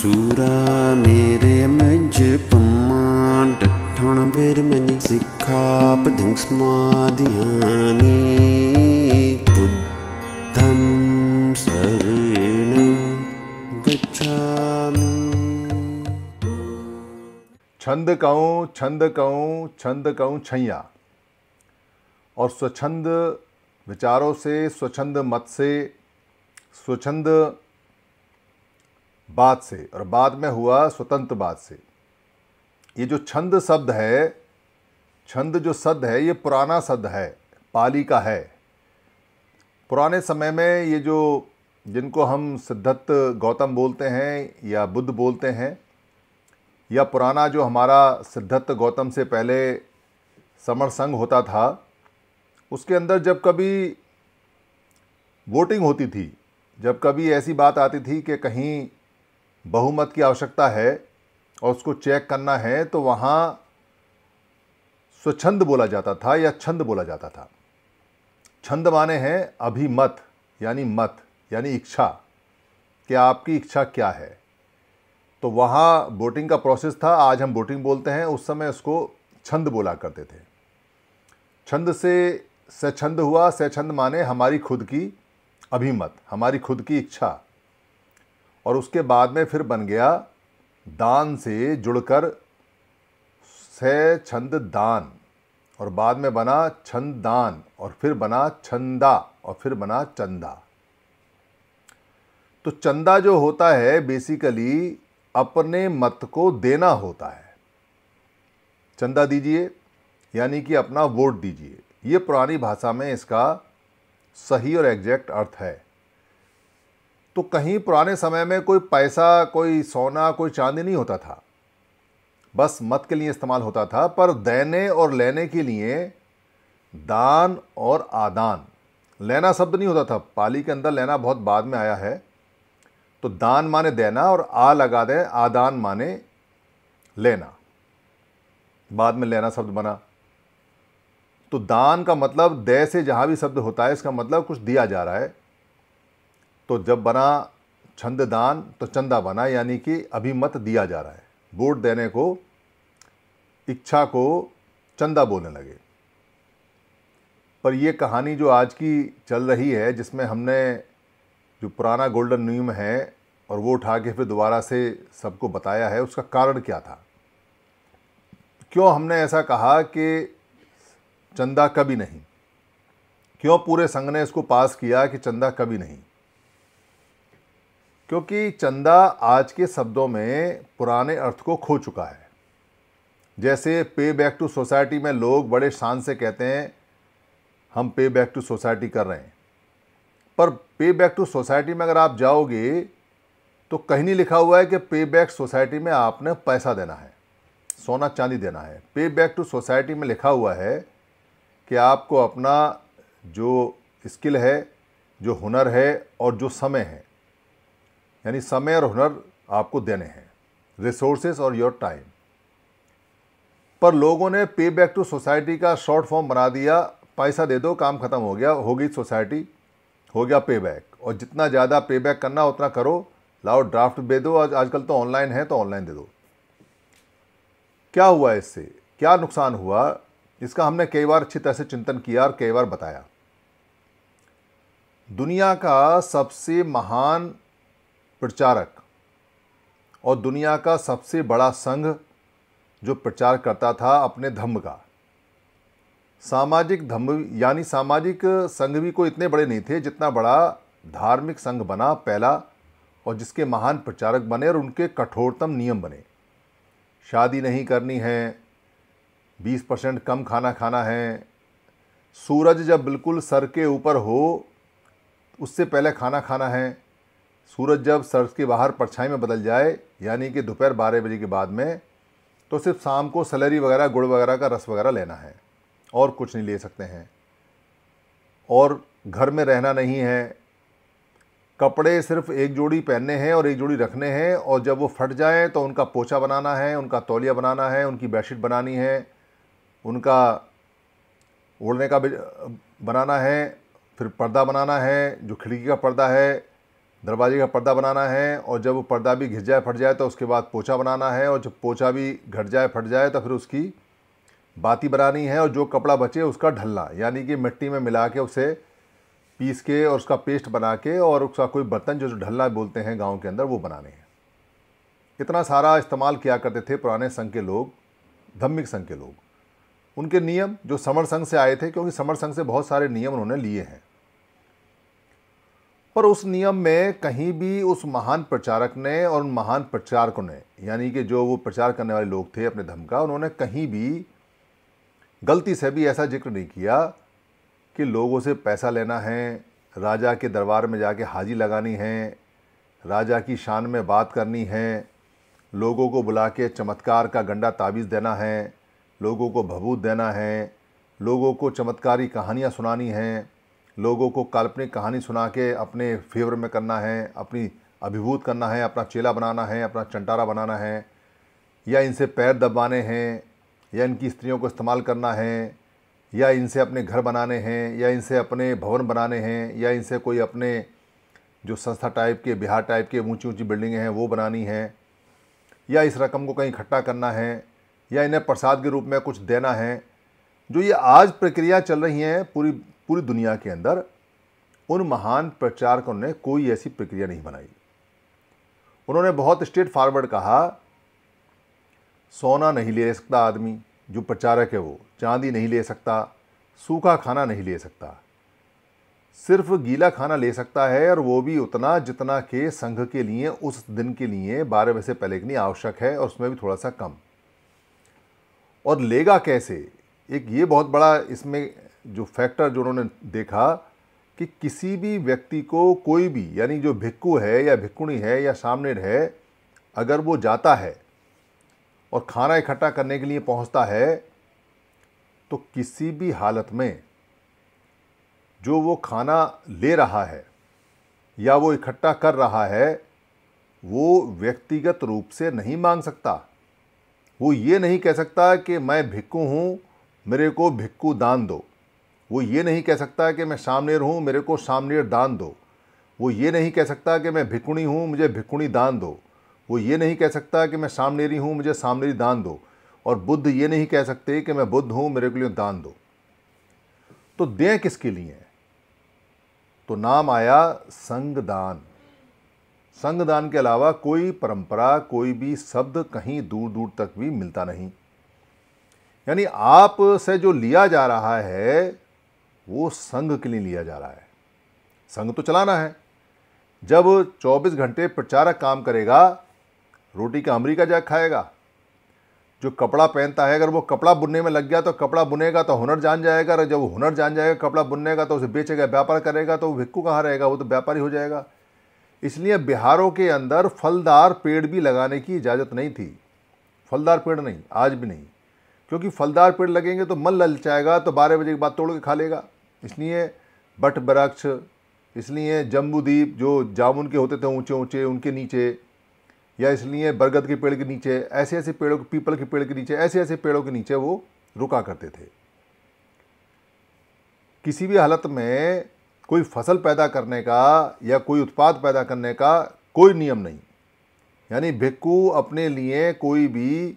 ਸੂਰਾ ਮੇਰੇ ਮਜ ਪੰਮਾਂ ਡਠਣ ਬੇਰ ਮਨੀ ਸਿੱਖਾ ਪਧਿੰ ਸਮਾਧਿਆਨੀ ਬੁੱਧੰ ਸਰਣੰ ਗਛਾਮਿ छंद कहूँ छंद कहूँ छंद कहूँ छैया और स्वच्छंद विचारों से स्वच्छंद मत से स्वच्छंद बाद से और बाद में हुआ स्वतंत्र बाद से ये जो छंद शब्द है छंद जो शब्द है ये पुराना शब्द है पाली का है पुराने समय में ये जो जिनको हम सिद्धत गौतम बोलते हैं या बुद्ध बोलते हैं या पुराना जो हमारा सिद्धत गौतम से पहले समर संघ होता था उसके अंदर जब कभी वोटिंग होती थी जब कभी ऐसी बात आती थी कि कहीं बहुमत की आवश्यकता है और उसको चेक करना है तो वहाँ स्वच्छंद बोला जाता था या छंद बोला जाता था छंद माने हैं अभिमत यानी मत यानी इच्छा कि आपकी इच्छा क्या है तो वहाँ वोटिंग का प्रोसेस था आज हम वोटिंग बोलते हैं उस समय उसको छंद बोला करते थे छंद से सछंद हुआ सछंद माने हमारी खुद की अभिमत हमारी खुद की इच्छा और उसके बाद में फिर बन गया दान से जुड़कर स छंद दान और बाद में बना छंद दान और फिर बना छंदा और फिर बना चंदा तो चंदा जो होता है बेसिकली अपने मत को देना होता है चंदा दीजिए यानी कि अपना वोट दीजिए यह पुरानी भाषा में इसका सही और एग्जैक्ट अर्थ है तो कहीं पुराने समय में कोई पैसा कोई सोना कोई चांदी नहीं होता था बस मत के लिए इस्तेमाल होता था पर देने और लेने के लिए दान और आदान लेना शब्द नहीं होता था पाली के अंदर लेना बहुत बाद में आया है तो दान माने देना और आ लगा दें आदान माने लेना बाद में लेना शब्द बना तो दान का मतलब दे से जहाँ भी शब्द होता है इसका मतलब कुछ दिया जा रहा है तो जब बना छंद दान तो चंदा बना यानी कि अभिमत दिया जा रहा है वोट देने को इच्छा को चंदा बोलने लगे पर यह कहानी जो आज की चल रही है जिसमें हमने जो पुराना गोल्डन नियम है और वो उठा के फिर दोबारा से सबको बताया है उसका कारण क्या था क्यों हमने ऐसा कहा कि चंदा कभी नहीं क्यों पूरे संघ ने इसको पास किया कि चंदा कभी नहीं क्योंकि चंदा आज के शब्दों में पुराने अर्थ को खो चुका है जैसे पे बैक टू सोसाइटी में लोग बड़े शान से कहते हैं हम पे बैक टू सोसाइटी कर रहे हैं पर पे बैक टू सोसाइटी में अगर आप जाओगे तो कहीं नहीं लिखा हुआ है कि पे बैक सोसाइटी में आपने पैसा देना है सोना चांदी देना है पे बैक टू सोसाइटी में लिखा हुआ है कि आपको अपना जो स्किल है जो हुनर है और जो समय है यानी समय और हुनर आपको देने हैं रिसोर्सेज और योर टाइम पर लोगों ने पे बैक टू सोसाइटी का शॉर्ट फॉर्म बना दिया पैसा दे दो काम ख़त्म हो गया होगी सोसाइटी हो गया पे बैक और जितना ज़्यादा पे बैक करना उतना करो लाओ ड्राफ्ट दे दो आज आजकल तो ऑनलाइन है तो ऑनलाइन दे दो क्या हुआ इससे क्या नुकसान हुआ इसका हमने कई बार अच्छी तरह से चिंतन किया और कई बार बताया दुनिया का सबसे महान प्रचारक और दुनिया का सबसे बड़ा संघ जो प्रचार करता था अपने धम्म का सामाजिक धम्म यानी सामाजिक संघ भी कोई इतने बड़े नहीं थे जितना बड़ा धार्मिक संघ बना पहला और जिसके महान प्रचारक बने और उनके कठोरतम नियम बने शादी नहीं करनी है बीस परसेंट कम खाना खाना है सूरज जब बिल्कुल सर के ऊपर हो उससे पहले खाना खाना है सूरज जब सर्द के बाहर परछाई में बदल जाए यानी कि दोपहर बारह बजे के बाद में तो सिर्फ शाम को सलरी वगैरह गुड़ वगैरह का रस वगैरह लेना है और कुछ नहीं ले सकते हैं और घर में रहना नहीं है कपड़े सिर्फ एक जोड़ी पहनने हैं और एक जोड़ी रखने हैं और जब वो फट जाए तो उनका पोछा बनाना है उनका तौलिया बनाना है उनकी बेडशीट बनानी है उनका ओढ़ने का बनाना है फिर पर्दा बनाना है जो खिड़की का पर्दा है दरवाजे का पर्दा बनाना है और जब वो पर्दा भी घिस जाए फट जाए तो उसके बाद पोछा बनाना है और जब पोछा भी घट जाए फट जाए तो फिर उसकी बाती बनानी है और जो कपड़ा बचे उसका ढलना यानी कि मिट्टी में मिला के उसे पीस के और उसका पेस्ट बना के और उसका कोई बर्तन जो ढलना बोलते हैं गाँव के अंदर वो बनाने हैं इतना सारा इस्तेमाल किया करते थे पुराने संघ के लोग धम्मिक संघ के लोग उनके नियम जो समर संघ से आए थे क्योंकि समर संघ से बहुत सारे नियम उन्होंने लिए हैं पर उस नियम में कहीं भी उस महान प्रचारक ने और उन महान प्रचारकों ने यानी कि जो वो प्रचार करने वाले लोग थे अपने धर्म का उन्होंने कहीं भी गलती से भी ऐसा जिक्र नहीं किया कि लोगों से पैसा लेना है राजा के दरबार में जाके हाजी लगानी है राजा की शान में बात करनी है लोगों को बुला के चमत्कार का गंडा ताबीज़ देना है लोगों को भभूत देना है लोगों को चमत्कारी कहानियाँ सुनानी हैं लोगों को काल्पनिक कहानी सुना के अपने फेवर में करना है अपनी अभिभूत करना है अपना चेला बनाना है अपना चंटारा बनाना है या इनसे पैर दबाने हैं या इनकी स्त्रियों को इस्तेमाल करना है या इनसे अपने घर बनाने हैं या इनसे अपने भवन बनाने हैं या इनसे कोई अपने जो संस्था टाइप के बिहार टाइप के ऊंची ऊंची बिल्डिंगें हैं वो बनानी हैं या इस रकम को कहीं इकट्ठा करना है या इन्हें प्रसाद के रूप में कुछ देना है जो ये आज प्रक्रिया चल रही हैं पूरी पूरी दुनिया के अंदर उन महान प्रचारकों ने कोई ऐसी प्रक्रिया नहीं बनाई उन्होंने बहुत स्ट्रेट फॉरवर्ड कहा सोना नहीं ले सकता आदमी जो प्रचारक है वो चांदी नहीं ले सकता सूखा खाना नहीं ले सकता सिर्फ गीला खाना ले सकता है और वो भी उतना जितना के संघ के लिए उस दिन के लिए बारह बजे से पहले के लिए आवश्यक है और उसमें भी थोड़ा सा कम और लेगा कैसे एक ये बहुत बड़ा इसमें जो फैक्टर जो उन्होंने देखा कि किसी भी व्यक्ति को कोई भी यानी जो भिक्कू है या भिक्कुणी है या सामने है अगर वो जाता है और खाना इकट्ठा करने के लिए पहुंचता है तो किसी भी हालत में जो वो खाना ले रहा है या वो इकट्ठा कर रहा है वो व्यक्तिगत रूप से नहीं मांग सकता वो ये नहीं कह सकता कि मैं भिक्कू हूँ मेरे को भिक्कू दान दो वो ये नहीं कह सकता कि मैं सामनेर हूँ मेरे को सामनेर दान दो वो ये नहीं कह सकता कि मैं भिकुणी हूँ मुझे भिकुणी दान दो वो ये नहीं कह सकता कि मैं सामनेरी हूँ मुझे सामनेरी दान दो और बुद्ध ये नहीं कह सकते कि मैं बुद्ध हूँ मेरे के लिए दान दो तो दें किसके लिए तो नाम आया संगदान संगदान के अलावा कोई परंपरा कोई भी शब्द कहीं दूर दूर तक भी मिलता नहीं यानी आप से जो लिया जा रहा है वो संघ के लिए लिया जा रहा है संघ तो चलाना है जब 24 घंटे प्रचारक काम करेगा रोटी का अमरीका जा खाएगा जो कपड़ा पहनता है अगर वो कपड़ा बुनने में लग गया तो कपड़ा बुनेगा तो हुनर जान जाएगा और जब हुनर जान जाएगा कपड़ा बुनने तो उसे बेचेगा व्यापार करेगा तो वो भिक्कू कहाँ रहेगा वो तो व्यापारी हो जाएगा इसलिए बिहारों के अंदर फलदार पेड़ भी लगाने की इजाज़त नहीं थी फलदार पेड़ नहीं आज भी नहीं क्योंकि फलदार पेड़ लगेंगे तो मन ललचाएगा तो बारह बजे के बाद तोड़ के खा लेगा इसलिए बट बरक्ष इसलिए जम्बूदीप जो जामुन के होते थे ऊंचे ऊंचे उनके नीचे या इसलिए बरगद के पेड़ के नीचे ऐसे ऐसे पेड़ों के पीपल के पेड़ के नीचे ऐसे ऐसे पेड़ों के नीचे वो रुका करते थे किसी भी हालत में कोई फसल पैदा करने का या कोई उत्पाद पैदा करने का कोई नियम नहीं यानी भिक्कू अपने लिए कोई भी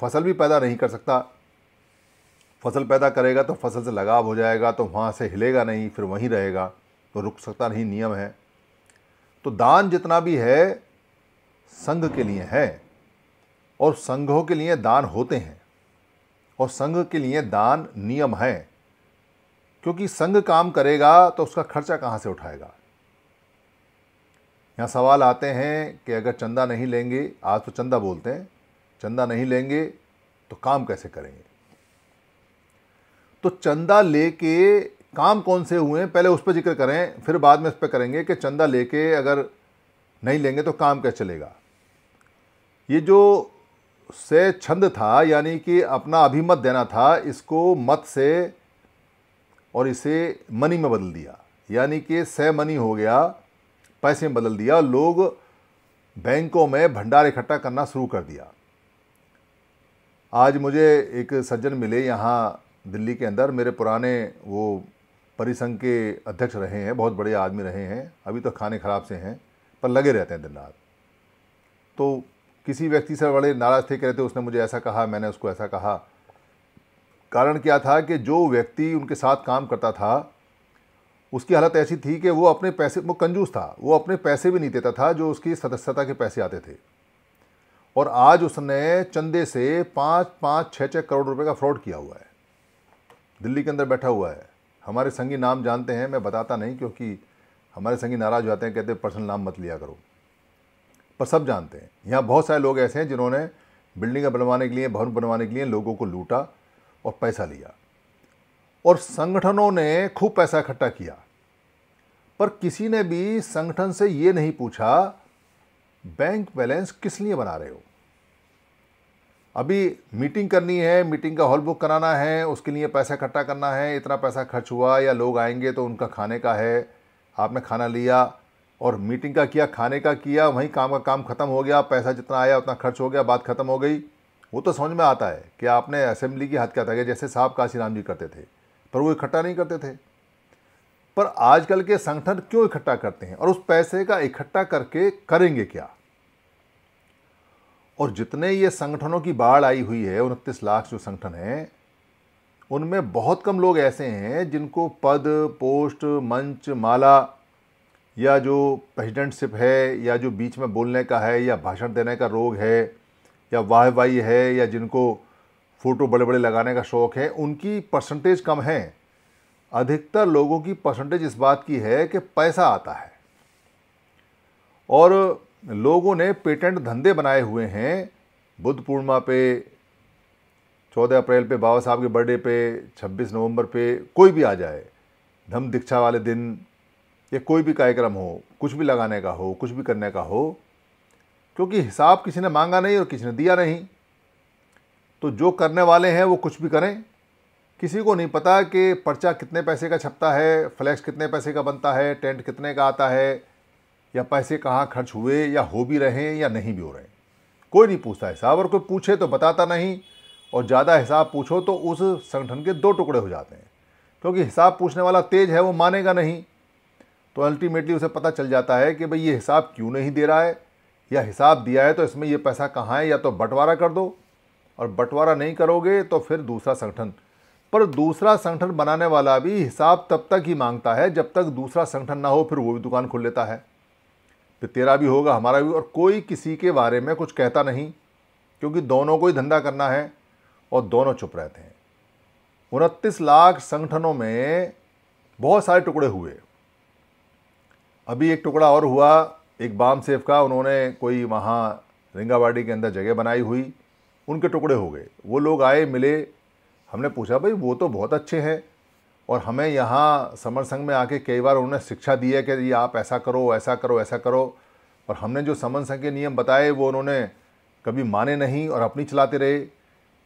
फसल भी पैदा नहीं कर सकता फसल पैदा करेगा तो फसल से लगाव हो जाएगा तो वहाँ से हिलेगा नहीं फिर वहीं रहेगा तो रुक सकता नहीं नियम है तो दान जितना भी है संघ के लिए है और संघों के लिए दान होते हैं और संघ के लिए दान नियम है क्योंकि संघ काम करेगा तो उसका खर्चा कहाँ से उठाएगा यहाँ सवाल आते हैं कि अगर चंदा नहीं लेंगे आज तो चंदा बोलते हैं चंदा नहीं लेंगे तो काम कैसे करेंगे तो चंदा लेके काम कौन से हुए हैं पहले उस पर जिक्र करें फिर बाद में इस पर करेंगे कि चंदा लेके अगर नहीं लेंगे तो काम क्या चलेगा ये जो से छंद था यानी कि अपना अभिमत देना था इसको मत से और इसे मनी में बदल दिया यानी कि सह मनी हो गया पैसे में बदल दिया लोग बैंकों में भंडार इकट्ठा करना शुरू कर दिया आज मुझे एक सज्जन मिले यहाँ दिल्ली के अंदर मेरे पुराने वो परिसंघ के अध्यक्ष रहे हैं बहुत बड़े आदमी रहे हैं अभी तो खाने ख़राब से हैं पर लगे रहते हैं दिन रात तो किसी व्यक्ति से बड़े नाराज़ थे कह रहे थे उसने मुझे ऐसा कहा मैंने उसको ऐसा कहा कारण क्या था कि जो व्यक्ति उनके साथ काम करता था उसकी हालत ऐसी थी कि वो अपने पैसे वो कंजूस था वो अपने पैसे भी नहीं देता था जो उसकी सदस्यता के पैसे आते थे और आज उसने चंदे से पाँच पाँच छः छः करोड़ रुपए का फ्रॉड किया हुआ है दिल्ली के अंदर बैठा हुआ है हमारे संगी नाम जानते हैं मैं बताता नहीं क्योंकि हमारे संगी नाराज़ हो जाते हैं कहते हैं पर्सनल नाम मत लिया करो पर सब जानते हैं यहाँ बहुत सारे लोग ऐसे हैं जिन्होंने बिल्डिंग बनवाने के लिए भवन बनवाने के लिए लोगों को लूटा और पैसा लिया और संगठनों ने खूब पैसा इकट्ठा किया पर किसी ने भी संगठन से ये नहीं पूछा बैंक बैलेंस किस लिए बना रहे हो अभी मीटिंग करनी है मीटिंग का हॉल बुक कराना है उसके लिए पैसा इकट्ठा करना है इतना पैसा खर्च हुआ या लोग आएंगे तो उनका खाने का है आपने खाना लिया और मीटिंग का किया खाने का किया वहीं काम का काम ख़त्म हो गया पैसा जितना आया उतना खर्च हो गया बात ख़त्म हो गई वो तो समझ में आता है कि आपने असेंबली की हद क्या था जैसे साहब काशीराम जी करते थे पर वो इकट्ठा नहीं करते थे पर आजकल के संगठन क्यों इकट्ठा करते हैं और उस पैसे का इकट्ठा करके करेंगे क्या और जितने ये संगठनों की बाढ़ आई हुई है उनतीस लाख जो संगठन हैं उनमें बहुत कम लोग ऐसे हैं जिनको पद पोस्ट मंच माला या जो प्रेसिडेंटशिप है या जो बीच में बोलने का है या भाषण देने का रोग है या वाह वाही है या जिनको फ़ोटो बड़े बड़े लगाने का शौक़ है उनकी परसेंटेज कम है अधिकतर लोगों की परसेंटेज इस बात की है कि पैसा आता है और लोगों ने पेटेंट धंधे बनाए हुए हैं बुद्ध पूर्णिमा पे चौदह अप्रैल पे बाबा साहब के बर्थडे पे छब्बीस नवंबर पे कोई भी आ जाए धम दीक्षा वाले दिन या कोई भी कार्यक्रम हो कुछ भी लगाने का हो कुछ भी करने का हो क्योंकि हिसाब किसी ने मांगा नहीं और किसी ने दिया नहीं तो जो करने वाले हैं वो कुछ भी करें किसी को नहीं पता कि पर्चा कितने पैसे का छपता है फ्लैक्स कितने पैसे का बनता है टेंट कितने का आता है या पैसे कहाँ खर्च हुए या हो भी रहे हैं या नहीं भी हो रहे हैं कोई नहीं पूछता हिसाब और कोई पूछे तो बताता नहीं और ज़्यादा हिसाब पूछो तो उस संगठन के दो टुकड़े हो जाते हैं क्योंकि हिसाब पूछने वाला तेज है वो मानेगा नहीं तो अल्टीमेटली उसे पता चल जाता है कि भाई ये हिसाब क्यों नहीं दे रहा है या हिसाब दिया है तो इसमें ये पैसा कहाँ है या तो बंटवारा कर दो और बंटवारा नहीं करोगे तो फिर दूसरा संगठन पर दूसरा संगठन बनाने वाला भी हिसाब तब तक ही मांगता है जब तक दूसरा संगठन ना हो फिर वो भी दुकान खोल लेता है तो तेरा भी होगा हमारा भी और कोई किसी के बारे में कुछ कहता नहीं क्योंकि दोनों को ही धंधा करना है और दोनों चुप रहते हैं उनतीस लाख संगठनों में बहुत सारे टुकड़े हुए अभी एक टुकड़ा और हुआ एक बाम सेफ का उन्होंने कोई वहाँ रिंगावाड़ी के अंदर जगह बनाई हुई उनके टुकड़े हो गए वो लोग आए मिले हमने पूछा भाई वो तो बहुत अच्छे हैं और हमें यहाँ समर संघ में आके कई बार उन्होंने शिक्षा दी है कि ये आप ऐसा करो ऐसा करो ऐसा करो और हमने जो समर संघ के नियम बताए वो उन्होंने कभी माने नहीं और अपनी चलाते रहे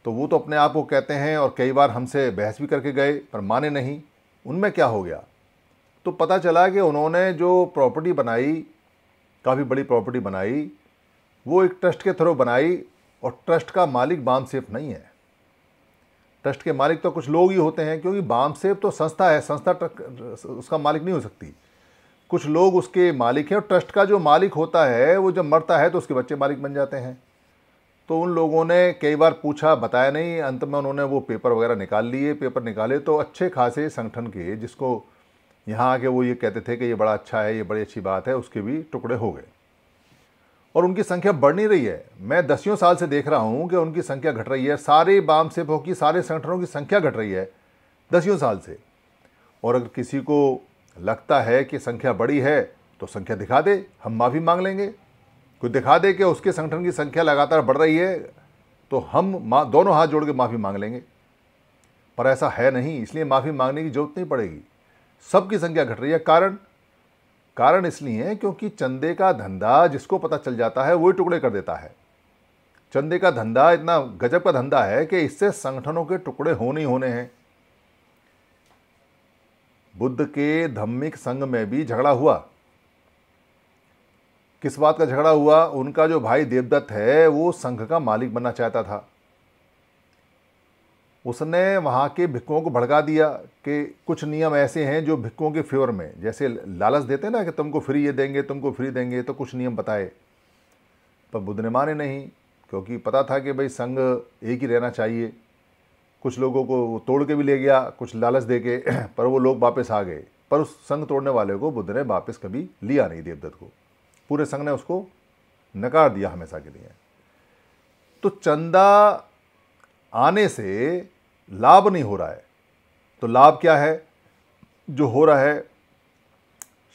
तो वो तो अपने आप को कहते हैं और कई बार हमसे बहस भी करके गए पर माने नहीं उनमें क्या हो गया तो पता चला कि उन्होंने जो प्रॉपर्टी बनाई काफ़ी बड़ी प्रॉपर्टी बनाई वो एक ट्रस्ट के थ्रू बनाई और ट्रस्ट का मालिक बाम सेफ नहीं है ट्रस्ट के मालिक तो कुछ लोग ही होते हैं क्योंकि सेब तो संस्था है संस्था ट्रस्ट उसका मालिक नहीं हो सकती कुछ लोग उसके मालिक हैं और ट्रस्ट का जो मालिक होता है वो जब मरता है तो उसके बच्चे मालिक बन जाते हैं तो उन लोगों ने कई बार पूछा बताया नहीं अंत में उन्होंने वो पेपर वगैरह निकाल लिए पेपर निकाले तो अच्छे खासे संगठन के जिसको यहाँ आके वो ये कहते थे कि ये बड़ा अच्छा है ये बड़ी अच्छी बात है उसके भी टुकड़े हो गए और उनकी संख्या बढ़ नहीं रही है मैं दसियों साल से देख रहा हूँ कि उनकी संख्या घट रही है सारे वाम से की सारे संगठनों की संख्या घट रही है दसियों साल से और अगर किसी को लगता है कि संख्या बड़ी है तो संख्या दिखा दे हम माफ़ी मांग लेंगे कोई दिखा दे कि उसके संगठन की संख्या लगातार बढ़ रही है तो हम दोनों हाथ जोड़ के माफ़ी मांग लेंगे पर ऐसा है नहीं इसलिए माफ़ी मांगने की जरूरत नहीं पड़ेगी सबकी संख्या घट रही है कारण कारण इसलिए है क्योंकि चंदे का धंधा जिसको पता चल जाता है वही टुकड़े कर देता है चंदे का धंधा इतना गजब का धंधा है कि इससे संगठनों के टुकड़े होने ही होने हैं बुद्ध के धम्मिक संघ में भी झगड़ा हुआ किस बात का झगड़ा हुआ उनका जो भाई देवदत्त है वो संघ का मालिक बनना चाहता था उसने वहाँ के भिक्कों को भड़का दिया कि कुछ नियम ऐसे हैं जो भिक्कों के फेवर में जैसे लालच देते ना कि तुमको फ्री ये देंगे तुमको फ्री देंगे तो कुछ नियम बताए पर बुद्ध ने माने नहीं क्योंकि पता था कि भाई संघ एक ही रहना चाहिए कुछ लोगों को तोड़ के भी ले गया कुछ लालच दे के पर वो लोग वापस आ गए पर उस संघ तोड़ने वाले को बुद्ध ने वापस कभी लिया नहीं देवदत्त को पूरे संघ ने उसको नकार दिया हमेशा के लिए तो चंदा आने से लाभ नहीं हो रहा है तो लाभ क्या है जो हो रहा है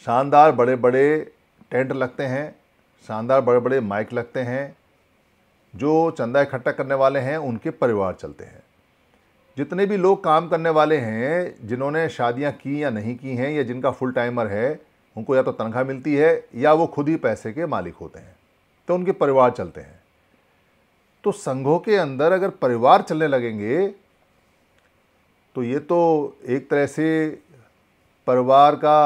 शानदार बड़े बड़े टेंट लगते हैं शानदार बड़े बड़े माइक लगते हैं जो चंदा इकट्ठा करने वाले हैं उनके परिवार चलते हैं जितने भी लोग काम करने वाले हैं जिन्होंने शादियां की या नहीं की हैं या जिनका फुल टाइमर है उनको या तो तनख्वाह मिलती है या वो खुद ही पैसे के मालिक होते हैं तो उनके परिवार चलते हैं तो संघों के अंदर अगर परिवार चलने लगेंगे तो ये तो एक तरह से परिवार का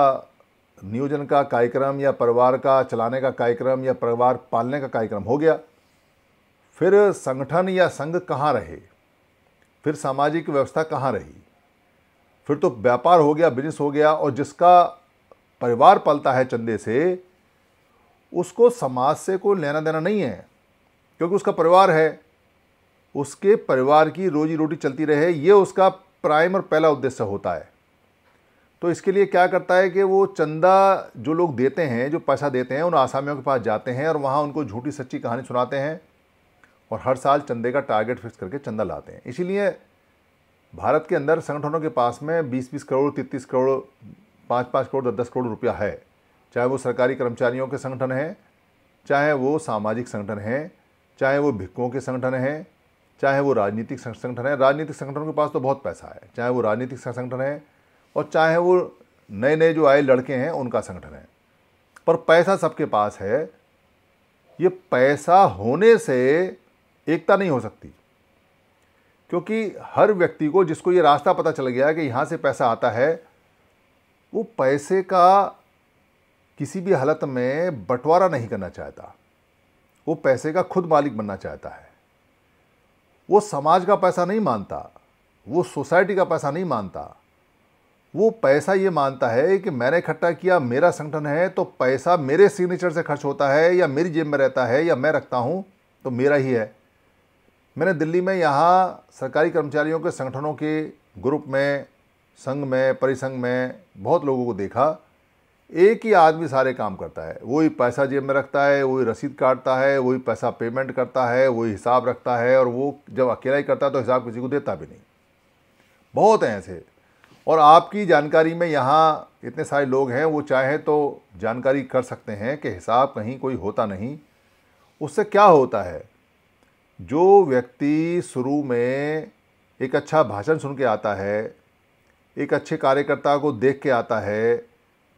नियोजन का कार्यक्रम या परिवार का चलाने का कार्यक्रम या परिवार पालने का कार्यक्रम हो गया फिर संगठन या संघ कहाँ रहे फिर सामाजिक व्यवस्था कहाँ रही फिर तो व्यापार हो गया बिजनेस हो गया और जिसका परिवार पलता है चंदे से उसको समाज से कोई लेना देना नहीं है क्योंकि उसका परिवार है उसके परिवार की रोजी रोटी चलती रहे ये उसका प्राइम और पहला उद्देश्य होता है तो इसके लिए क्या करता है कि वो चंदा जो लोग देते हैं जो पैसा देते हैं उन आसामियों के पास जाते हैं और वहाँ उनको झूठी सच्ची कहानी सुनाते हैं और हर साल चंदे का टारगेट फिक्स करके चंदा लाते हैं इसीलिए भारत के अंदर संगठनों के पास में 20-20 करोड़ 33 करोड़ 5-5 करोड़ दस करोड़ रुपया है चाहे वो सरकारी कर्मचारियों के संगठन हैं चाहे वो सामाजिक संगठन हैं चाहे वो भिक्कों के संगठन हैं चाहे वो राजनीतिक संगठन है राजनीतिक संगठनों के पास तो बहुत पैसा है चाहे वो राजनीतिक संगठन है और चाहे वो नए नए जो आए लड़के हैं उनका संगठन है पर पैसा सबके पास है ये पैसा होने से एकता नहीं हो सकती क्योंकि हर व्यक्ति को जिसको ये रास्ता पता चल गया कि यहाँ से पैसा आता है वो पैसे का किसी भी हालत में बंटवारा नहीं करना चाहता वो पैसे का खुद मालिक बनना चाहता है वो समाज का पैसा नहीं मानता वो सोसाइटी का पैसा नहीं मानता वो पैसा ये मानता है कि मैंने इकट्ठा किया मेरा संगठन है तो पैसा मेरे सिग्नेचर से खर्च होता है या मेरी जेब में रहता है या मैं रखता हूँ तो मेरा ही है मैंने दिल्ली में यहाँ सरकारी कर्मचारियों के संगठनों के ग्रुप में संघ में परिसंघ में बहुत लोगों को देखा एक ही आदमी सारे काम करता है वही पैसा जेब में रखता है वही रसीद काटता है वही पैसा पेमेंट करता है वही हिसाब रखता है और वो जब अकेला ही करता है तो हिसाब किसी को देता भी नहीं बहुत हैं ऐसे और आपकी जानकारी में यहाँ इतने सारे लोग हैं वो चाहे तो जानकारी कर सकते हैं कि हिसाब कहीं कोई होता नहीं उससे क्या होता है जो व्यक्ति शुरू में एक अच्छा भाषण सुन के आता है एक अच्छे कार्यकर्ता को देख के आता है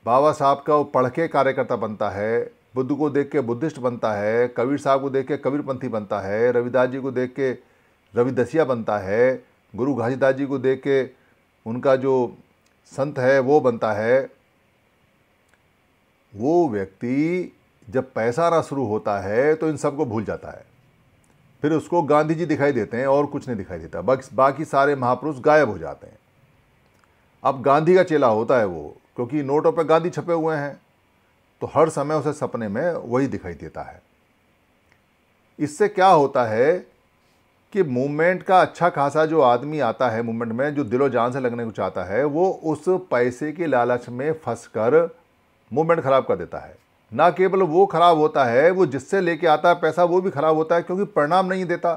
बाबा साहब का वो पढ़ के कार्यकर्ता बनता है बुद्ध को देख के बुद्धिस्ट बनता है कबीर साहब को देख के कबीरपंथी बनता है रविदास जी को देख के रविदसिया बनता है गुरु घासीदास जी को देख के उनका जो संत है वो बनता है वो व्यक्ति जब पैसा आना शुरू होता है तो इन सबको भूल जाता है फिर उसको गांधी जी दिखाई देते हैं और कुछ नहीं दिखाई देता बाकी सारे महापुरुष गायब हो जाते हैं अब गांधी का चेला होता है वो क्योंकि नोटों पर गांधी छपे हुए हैं तो हर समय उसे सपने में वही दिखाई देता है इससे क्या होता है कि मूवमेंट का अच्छा खासा जो आदमी आता है मूवमेंट में जो दिलो जान से लगने को चाहता है वो उस पैसे के लालच में फंस कर मूवमेंट ख़राब कर देता है ना केवल वो ख़राब होता है वो जिससे लेके आता है पैसा वो भी ख़राब होता है क्योंकि परिणाम नहीं देता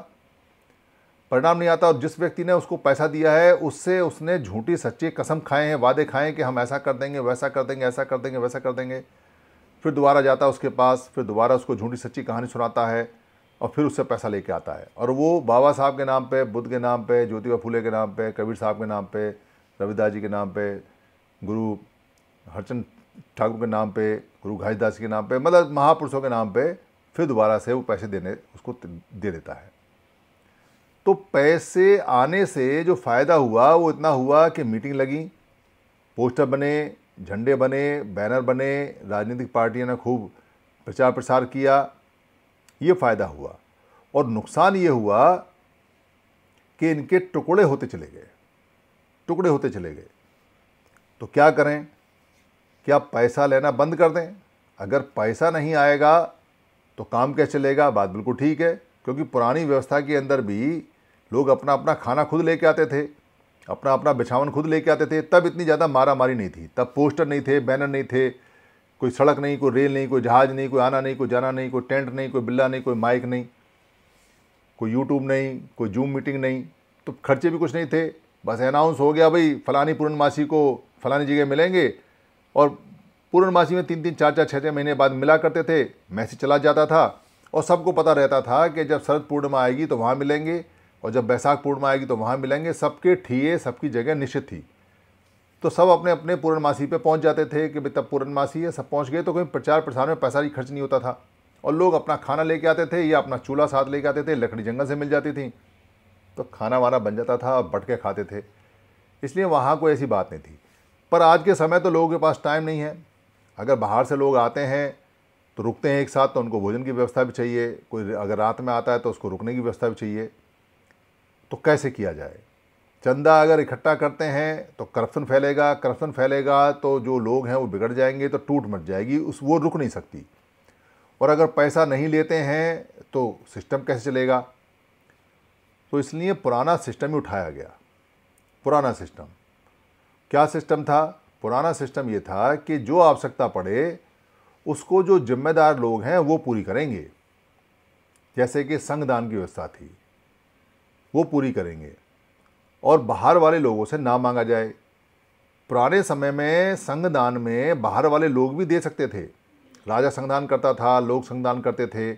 परिणाम नहीं आता और जिस व्यक्ति ने उसको पैसा दिया है उससे उसने झूठी सच्ची कसम खाए हैं वादे खाए हैं कि हम ऐसा कर देंगे वैसा कर देंगे ऐसा कर देंगे वैसा कर देंगे फिर दोबारा जाता है उसके पास फिर दोबारा उसको झूठी सच्ची कहानी सुनाता है और फिर उससे पैसा लेके आता है और वो बाबा साहब के नाम पर बुद्ध के नाम पर ज्योतिबा फूले के नाम पर कबीर साहब के नाम पर रविदास जी के नाम पर गुरु हरचंद ठाकुर के नाम पर गुरु घासीदास के नाम पर मतलब महापुरुषों के नाम पर फिर दोबारा से वो पैसे देने उसको दे देता है तो पैसे आने से जो फ़ायदा हुआ वो इतना हुआ कि मीटिंग लगी पोस्टर बने झंडे बने बैनर बने राजनीतिक पार्टियां ने खूब प्रचार प्रसार किया ये फ़ायदा हुआ और नुकसान ये हुआ कि इनके टुकड़े होते चले गए टुकड़े होते चले गए तो क्या करें क्या पैसा लेना बंद कर दें अगर पैसा नहीं आएगा तो काम कैसे चलेगा बात बिल्कुल ठीक है क्योंकि पुरानी व्यवस्था के अंदर भी लोग अपना अपना खाना खुद लेके आते थे अपना अपना बिछावन खुद लेके आते थे तब इतनी ज़्यादा मारा मारी नहीं थी तब पोस्टर नहीं थे बैनर नहीं थे कोई सड़क नहीं कोई रेल नहीं कोई जहाज़ नहीं कोई आना नहीं कोई जाना नहीं कोई टेंट नहीं कोई बिल्ला नहीं कोई माइक नहीं कोई यूट्यूब नहीं कोई जूम मीटिंग नहीं तो खर्चे भी कुछ नहीं थे बस अनाउंस हो गया भाई फ़लानी पूर्णमासी को फ़लानी जगह मिलेंगे और पूर्णमासी में तीन तीन चार चार छः छः महीने बाद मिला करते थे मैसेज चला जाता था और सबको पता रहता था कि जब शरद पूर्णिमा आएगी तो वहाँ मिलेंगे और जब बैसाख पूर्णिमा आएगी तो वहाँ मिलेंगे सबके ठीए सबकी जगह निश्चित थी तो सब अपने अपने पूर्णमासी पे पहुँच जाते थे कि भाई तब पूर्णमासी है सब पहुँच गए तो कोई प्रचार प्रसार में पैसा ही खर्च नहीं होता था और लोग अपना खाना लेके आते थे या अपना चूल्हा साथ लेके आते थे लकड़ी जंगल से मिल जाती थी तो खाना वाना बन जाता था और बट के खाते थे इसलिए वहाँ कोई ऐसी बात नहीं थी पर आज के समय तो लोगों के पास टाइम नहीं है अगर बाहर से लोग आते हैं तो रुकते हैं एक साथ तो उनको भोजन की व्यवस्था भी चाहिए कोई अगर रात में आता है तो उसको रुकने की व्यवस्था भी चाहिए तो कैसे किया जाए चंदा अगर इकट्ठा करते हैं तो करप्शन फैलेगा करप्शन फैलेगा तो जो लोग हैं वो बिगड़ जाएंगे तो टूट मच जाएगी उस वो रुक नहीं सकती और अगर पैसा नहीं लेते हैं तो सिस्टम कैसे चलेगा तो इसलिए पुराना सिस्टम ही उठाया गया पुराना सिस्टम क्या सिस्टम था पुराना सिस्टम ये था कि जो आवश्यकता पड़े उसको जो जिम्मेदार लोग हैं वो पूरी करेंगे जैसे कि संघ दान की व्यवस्था थी वो पूरी करेंगे और बाहर वाले लोगों से ना मांगा जाए पुराने समय में संगदान में बाहर वाले लोग भी दे सकते थे राजा संगदान करता था लोग संगदान करते थे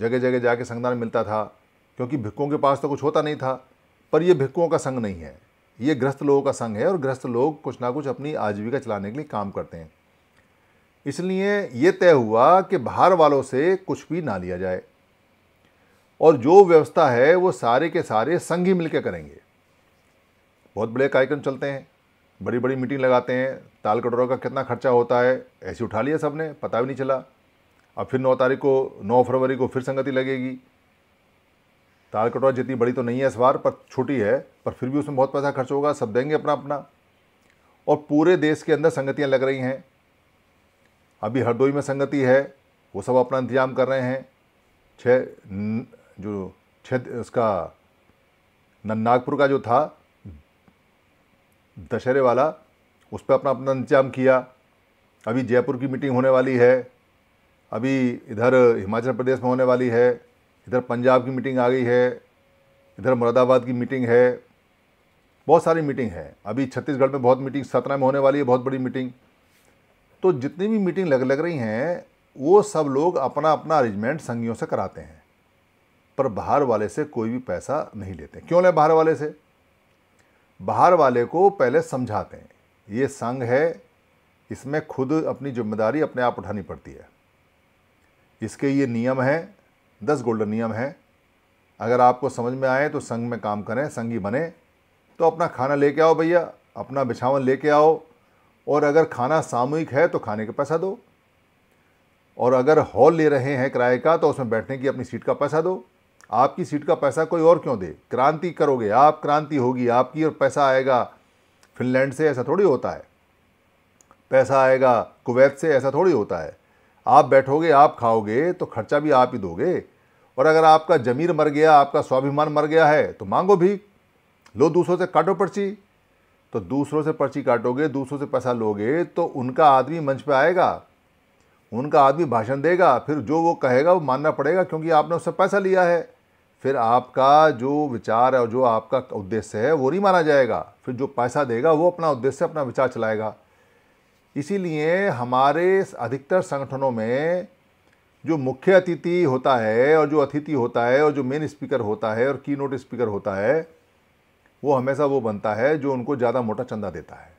जगह जगह जाके संगदान मिलता था क्योंकि भिक्कों के पास तो कुछ होता नहीं था पर यह भिक्कों का संघ नहीं है ये ग्रस्त लोगों का संघ है और ग्रस्त लोग कुछ ना कुछ अपनी आजीविका चलाने के लिए काम करते हैं इसलिए ये तय हुआ कि बाहर वालों से कुछ भी ना लिया जाए और जो व्यवस्था है वो सारे के सारे संघ ही मिलकर करेंगे बहुत बड़े कार्यक्रम चलते हैं बड़ी बड़ी मीटिंग लगाते हैं ताल कटोरा का कितना खर्चा होता है ऐसे उठा लिया सबने पता भी नहीं चला अब फिर नौ तारीख को नौ फरवरी को फिर संगति लगेगी ताल कटोरा जितनी बड़ी तो नहीं है इस बार पर छोटी है पर फिर भी उसमें बहुत पैसा खर्च होगा सब देंगे अपना अपना और पूरे देश के अंदर संगतियाँ लग रही हैं अभी हरदोई में संगति है वो सब अपना इंतजाम कर रहे हैं छः जो क्षेत्र उसका नागपुर का जो था दशहरे वाला उस पर अपना अपना इंतजाम किया अभी जयपुर की मीटिंग होने वाली है अभी इधर हिमाचल प्रदेश में होने वाली है इधर पंजाब की मीटिंग आ गई है इधर मुरादाबाद की मीटिंग है बहुत सारी मीटिंग है अभी छत्तीसगढ़ में बहुत मीटिंग सतना में होने वाली है बहुत बड़ी मीटिंग तो जितनी भी मीटिंग लग लग रही हैं वो सब लोग अपना अपना अरेंजमेंट संगियों से कराते हैं पर बाहर वाले से कोई भी पैसा नहीं लेते क्यों लें बाहर वाले से बाहर वाले को पहले समझाते हैं ये संघ है इसमें खुद अपनी जिम्मेदारी अपने आप उठानी पड़ती है इसके ये नियम हैं दस गोल्डन नियम हैं अगर आपको समझ में आए तो संघ में काम करें संगी बने तो अपना खाना लेके आओ भैया अपना बिछावन लेके आओ और अगर खाना सामूहिक है तो खाने का पैसा दो और अगर हॉल ले रहे हैं किराए का तो उसमें बैठने की अपनी सीट का पैसा दो आपकी सीट का पैसा कोई और क्यों दे क्रांति करोगे आप क्रांति होगी आपकी और पैसा आएगा फिनलैंड से ऐसा थोड़ी होता है पैसा आएगा कुवैत से ऐसा थोड़ी होता है आप बैठोगे आप खाओगे तो खर्चा भी आप ही दोगे और अगर आपका जमीर मर गया आपका स्वाभिमान मर गया है तो मांगो भी लो दूसरों से काटो पर्ची तो दूसरों से पर्ची काटोगे दूसरों से पैसा लोगे तो उनका आदमी मंच पर आएगा उनका आदमी भाषण देगा फिर जो वो कहेगा वो मानना पड़ेगा क्योंकि आपने उससे पैसा लिया है फिर आपका जो विचार है और जो आपका उद्देश्य है वो नहीं माना जाएगा फिर जो पैसा देगा वो अपना उद्देश्य अपना विचार चलाएगा इसीलिए हमारे अधिकतर संगठनों में जो मुख्य अतिथि होता है और जो अतिथि होता है और जो मेन स्पीकर होता है और की नोट स्पीकर होता है वो हमेशा वो बनता है जो उनको ज़्यादा मोटा चंदा देता है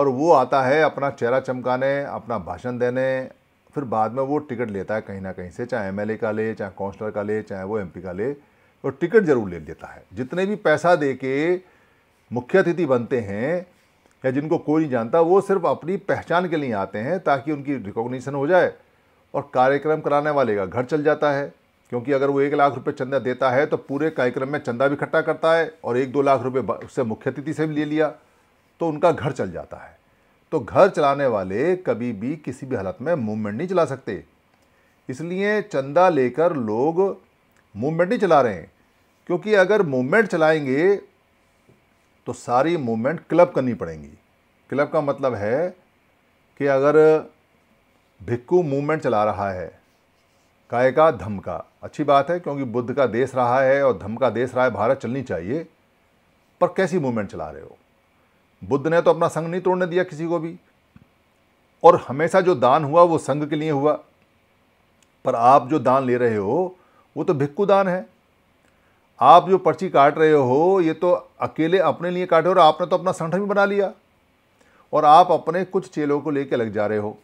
और वो आता है अपना चेहरा चमकाने अपना भाषण देने फिर बाद में वो टिकट लेता है कहीं ना कहीं से चाहे एम का ले चाहे काउंसलर का ले चाहे वो एम का ले और तो टिकट जरूर ले लेता है जितने भी पैसा दे के मुख्य अतिथि बनते हैं या जिनको कोई नहीं जानता वो सिर्फ अपनी पहचान के लिए आते हैं ताकि उनकी रिकॉग्निशन हो जाए और कार्यक्रम कराने वाले का घर चल जाता है क्योंकि अगर वो एक लाख रुपए चंदा देता है तो पूरे कार्यक्रम में चंदा भी इकट्ठा करता है और एक दो लाख रुपए उससे मुख्य अतिथि से भी ले लिया तो उनका घर चल जाता है तो घर चलाने वाले कभी भी किसी भी हालत में मूवमेंट नहीं चला सकते इसलिए चंदा लेकर लोग मूवमेंट नहीं चला रहे हैं क्योंकि अगर मूवमेंट चलाएंगे तो सारी मूवमेंट क्लब करनी पड़ेंगी क्लब का मतलब है कि अगर भिक्कू मूवमेंट चला रहा है काय का धम का अच्छी बात है क्योंकि बुद्ध का देश रहा है और धम का देश रहा है भारत चलनी चाहिए पर कैसी मूवमेंट चला रहे हो बुद्ध ने तो अपना संघ नहीं तोड़ने दिया किसी को भी और हमेशा जो दान हुआ वो संघ के लिए हुआ पर आप जो दान ले रहे हो वो तो भिक्कु दान है आप जो पर्ची काट रहे हो ये तो अकेले अपने लिए काटे और आपने तो अपना संगठन भी बना लिया और आप अपने कुछ चेलों को लेकर लग जा रहे हो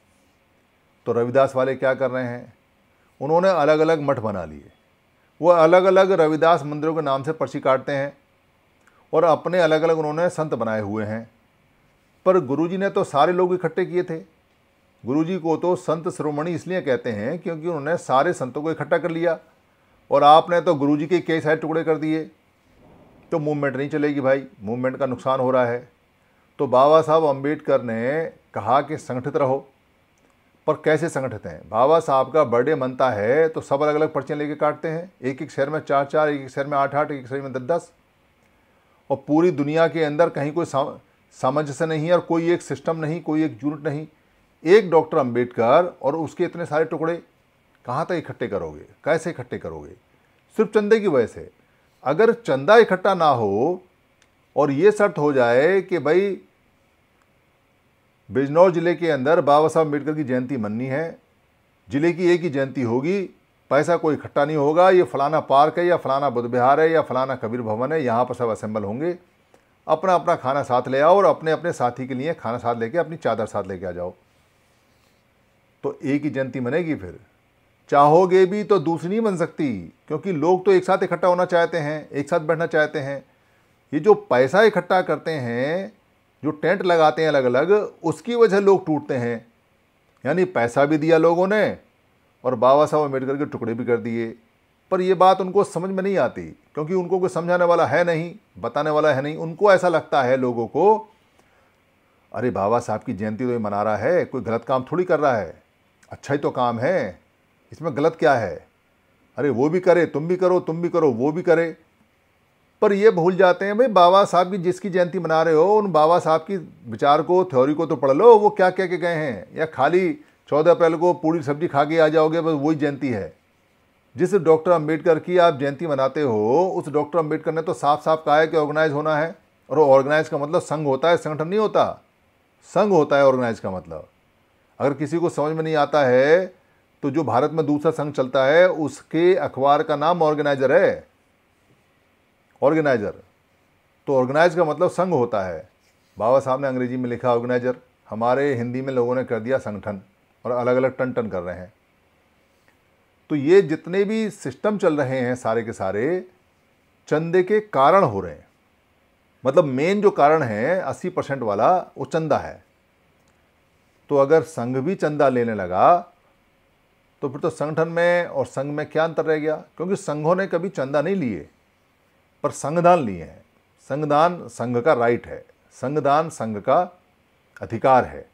तो रविदास वाले क्या कर रहे हैं उन्होंने अलग अलग मठ बना लिए वो अलग अलग रविदास मंदिरों के नाम से पर्ची काटते हैं और अपने अलग अलग उन्होंने संत बनाए हुए हैं पर गुरुजी ने तो सारे लोग इकट्ठे किए थे गुरुजी को तो संत श्रोमणी इसलिए कहते हैं क्योंकि उन्होंने सारे संतों को इकट्ठा कर लिया और आपने तो गुरु के कई सारे टुकड़े कर दिए तो मूवमेंट नहीं चलेगी भाई मूवमेंट का नुकसान हो रहा है तो बाबा साहब अम्बेडकर ने कहा कि संगठित रहो पर कैसे संगठित हैं बाबा साहब का बर्थडे मनता है तो सब अलग अलग पर्चियाँ लेके काटते हैं एक एक शहर में चार चार एक एक शहर में आठ आठ एक एक शहर में दस दस और पूरी दुनिया के अंदर कहीं कोई सामंजस्य नहीं है और कोई एक सिस्टम नहीं कोई एक यूनिट नहीं एक डॉक्टर अंबेडकर और उसके इतने सारे टुकड़े कहाँ तक इकट्ठे करोगे कैसे इकट्ठे करोगे सिर्फ चंदे की वजह से अगर चंदा इकट्ठा ना हो और ये शर्त हो जाए कि भाई बिजनौर ज़िले के अंदर बाबा साहब अम्बेडकर की जयंती मननी है ज़िले की एक ही जयंती होगी पैसा कोई इकट्ठा नहीं होगा ये फलाना पार्क है या फलाना बुद्ध विहार है या फलाना कबीर भवन है यहाँ पर सब असेंबल होंगे अपना अपना खाना साथ ले आओ और अपने अपने साथी के लिए खाना साथ लेके अपनी चादर साथ लेके आ जाओ तो एक ही जयंती मनेगी फिर चाहोगे भी तो दूसरी नहीं बन सकती क्योंकि लोग तो एक साथ इकट्ठा होना चाहते हैं एक साथ बैठना चाहते हैं ये जो पैसा इकट्ठा करते हैं जो टेंट लगाते हैं अलग अलग उसकी वजह लोग टूटते हैं यानी पैसा भी दिया लोगों ने और बाबा साहब अम्बेडकर के टुकड़े भी कर दिए पर यह बात उनको समझ में नहीं आती क्योंकि उनको कोई समझाने वाला है नहीं बताने वाला है नहीं उनको ऐसा लगता है लोगों को अरे बाबा साहब की जयंती तो ये मना रहा है कोई गलत काम थोड़ी कर रहा है अच्छा ही तो काम है इसमें गलत क्या है अरे वो भी करे तुम भी करो तुम भी करो वो भी करे पर ये भूल जाते हैं भाई बाबा साहब की जिसकी जयंती मना रहे हो उन बाबा साहब की विचार को थ्योरी को तो पढ़ लो वो क्या कह के गए हैं या खाली चौदह अप्रैल को पूरी सब्जी खा के आ जाओगे बस वही जयंती है जिस डॉक्टर अम्बेडकर की आप जयंती मनाते हो उस डॉक्टर अम्बेडकर ने तो साफ साफ कहा है कि ऑर्गेनाइज होना है और ऑर्गेनाइज का मतलब संघ होता है संगठन नहीं होता संघ होता है ऑर्गेनाइज का मतलब अगर किसी को समझ में नहीं आता है तो जो भारत में दूसरा संघ चलता है उसके अखबार का नाम ऑर्गेनाइजर है ऑर्गेनाइजर तो ऑर्गेनाइज का मतलब संघ होता है बाबा साहब ने अंग्रेजी में लिखा ऑर्गेनाइजर हमारे हिंदी में लोगों ने कर दिया संगठन और अलग अलग टन टन कर रहे हैं तो ये जितने भी सिस्टम चल रहे हैं सारे के सारे चंदे के कारण हो रहे हैं मतलब मेन जो कारण है 80 परसेंट वाला वो चंदा है तो अगर संघ भी चंदा लेने लगा तो फिर तो संगठन में और संघ में क्या अंतर रह गया क्योंकि संघों ने कभी चंदा नहीं लिए पर संघदान लिए हैं संघदान संघ का राइट है संघदान संघ का अधिकार है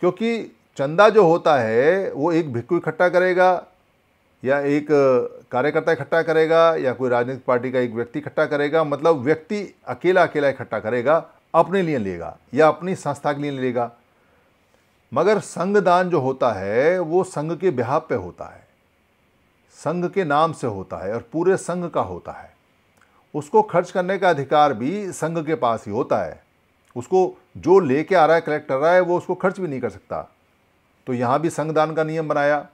क्योंकि चंदा जो होता है वो एक भिक्कू इकट्ठा करेगा या एक कार्यकर्ता इकट्ठा करेगा या कोई राजनीतिक पार्टी का एक व्यक्ति इकट्ठा करेगा मतलब व्यक्ति अकेला अकेला इकट्ठा करेगा अपने लिए लेगा या अपनी संस्था के लिए लेगा मगर संघ दान जो होता है वो संघ के बिहाब पे होता है संघ के नाम से होता है और पूरे संघ का होता है उसको खर्च करने का अधिकार भी संघ के पास ही होता है उसको जो लेके आ रहा है कलेक्टर रहा है वो उसको खर्च भी नहीं कर सकता तो यहाँ भी संघदान का नियम बनाया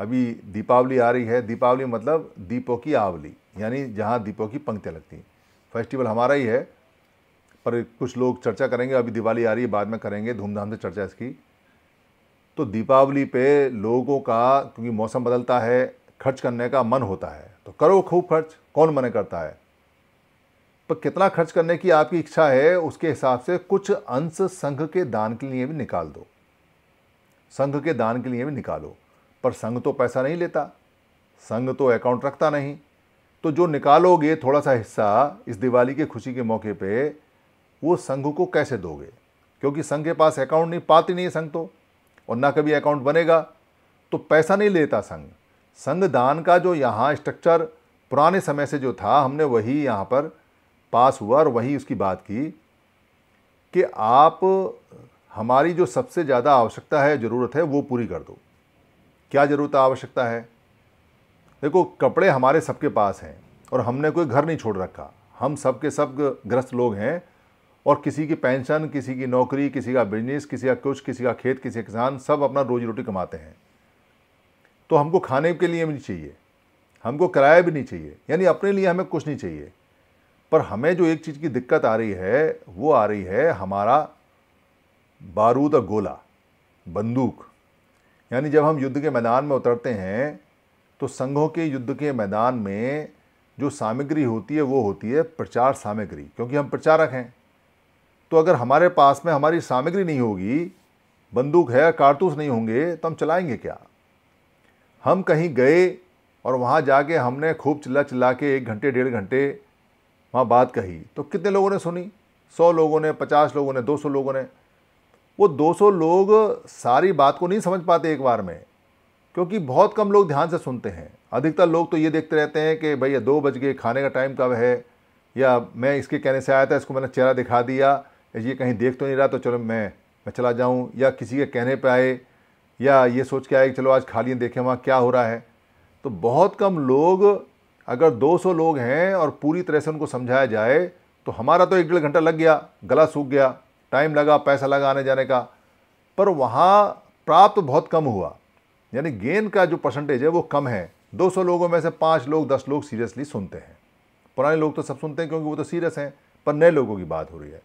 अभी दीपावली आ रही है दीपावली मतलब दीपों की आवली यानी जहाँ दीपों की पंक्तियाँ लगती हैं फेस्टिवल हमारा ही है पर कुछ लोग चर्चा करेंगे अभी दिवाली आ रही है बाद में करेंगे धूमधाम से चर्चा इसकी तो दीपावली पे लोगों का क्योंकि मौसम बदलता है खर्च करने का मन होता है तो करो खूब खर्च कौन मन करता है पर कितना खर्च करने की आपकी इच्छा है उसके हिसाब से कुछ अंश संघ के दान के लिए भी निकाल दो संघ के दान के लिए भी निकालो पर संघ तो पैसा नहीं लेता संघ तो अकाउंट रखता नहीं तो जो निकालोगे थोड़ा सा हिस्सा इस दिवाली की खुशी के मौके पे वो संघ को कैसे दोगे क्योंकि संघ के पास अकाउंट नहीं पाते नहीं संघ तो और ना कभी अकाउंट बनेगा तो पैसा नहीं लेता संघ संघ दान का जो यहाँ स्ट्रक्चर पुराने समय से जो था हमने वही यहाँ पर पास हुआ और वही उसकी बात की कि आप हमारी जो सबसे ज़्यादा आवश्यकता है ज़रूरत है वो पूरी कर दो क्या ज़रूरत आवश्यकता है देखो कपड़े हमारे सबके पास हैं और हमने कोई घर नहीं छोड़ रखा हम सब के सब ग्रस्त लोग हैं और किसी की पेंशन किसी की नौकरी किसी का बिजनेस किसी का कुछ किसी का खेत किसी का किसान सब अपना रोजी रोटी कमाते हैं तो हमको खाने के लिए भी नहीं चाहिए हमको किराया भी नहीं चाहिए यानी अपने लिए हमें कुछ नहीं चाहिए पर हमें जो एक चीज़ की दिक्कत आ रही है वो आ रही है हमारा बारूद और गोला बंदूक यानी जब हम युद्ध के मैदान में उतरते हैं तो संघों के युद्ध के मैदान में जो सामग्री होती है वो होती है प्रचार सामग्री क्योंकि हम प्रचारक हैं तो अगर हमारे पास में हमारी सामग्री नहीं होगी बंदूक है कारतूस नहीं होंगे तो हम चलाएंगे क्या हम कहीं गए और वहाँ जाके हमने खूब चिल्ला चिल्ला के एक घंटे डेढ़ घंटे वहाँ बात कही तो कितने लोगों ने सुनी सौ लोगों ने पचास लोगों ने दो सौ लोगों ने वो 200 लोग सारी बात को नहीं समझ पाते एक बार में क्योंकि बहुत कम लोग ध्यान से सुनते हैं अधिकतर लोग तो ये देखते रहते हैं कि भैया दो बज गए खाने का टाइम कब है या मैं इसके कहने से आया था इसको मैंने चेहरा दिखा दिया ये कहीं देख तो नहीं रहा तो चलो मैं मैं चला जाऊँ या किसी के कहने पर आए या ये सोच के आए कि चलो आज खाली लिए देखें वहाँ क्या हो रहा है तो बहुत कम लोग अगर 200 लोग हैं और पूरी तरह से उनको समझाया जाए तो हमारा तो एक डेढ़ घंटा लग गया गला सूख गया टाइम लगा पैसा लगा आने जाने का पर वहाँ प्राप्त बहुत कम हुआ यानी गेन का जो परसेंटेज है वो कम है 200 लोगों में से पाँच लोग दस लोग सीरियसली सुनते हैं पुराने लोग तो सब सुनते हैं क्योंकि वो तो सीरियस हैं पर नए लोगों की बात हो रही है